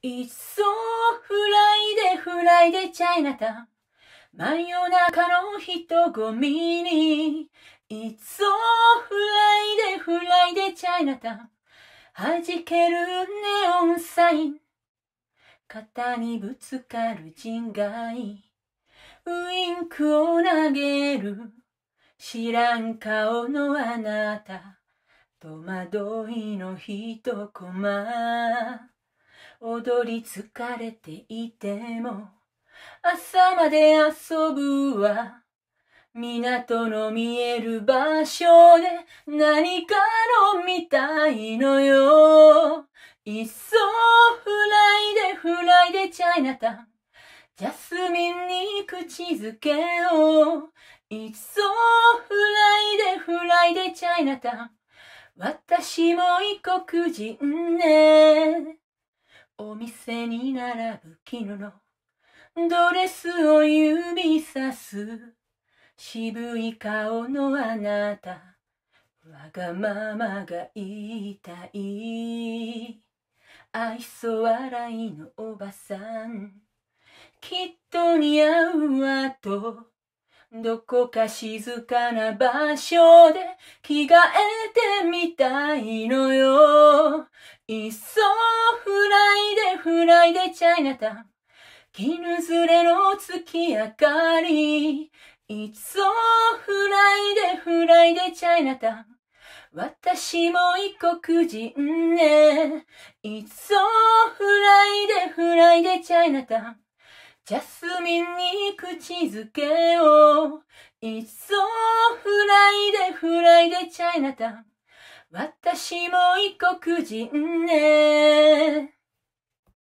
いっそフライでフライでチャイナタ真夜中の人混みに。いっそフライでフライでチャイナタ弾けるネオンサイン。肩にぶつかる人外。ウインクを投げる。知らん顔のあなた。戸惑いの一コマ。踊り疲れていても朝まで遊ぶわ港の見える場所で何か飲みたいのよいっそフライでフライでチャイナタンジャスミンに口づけをいっそフライでフライでチャイナタン私も異国人ねお店に並ぶ絹のドレスを指さす渋い顔のあなたわがままが言いたい愛想笑いのおばさんきっと似合うわとどこか静かな場所で着替えてみたいのよ。いでチャイナタン。絹ずれの月明かり。いつもフライでフライでチャイナタン。私も異国人ね。いつもフライでフライでチャイナタン。ジャスミンに口づけを。いつもフライでフライでチャイナタン。私も異国人ね。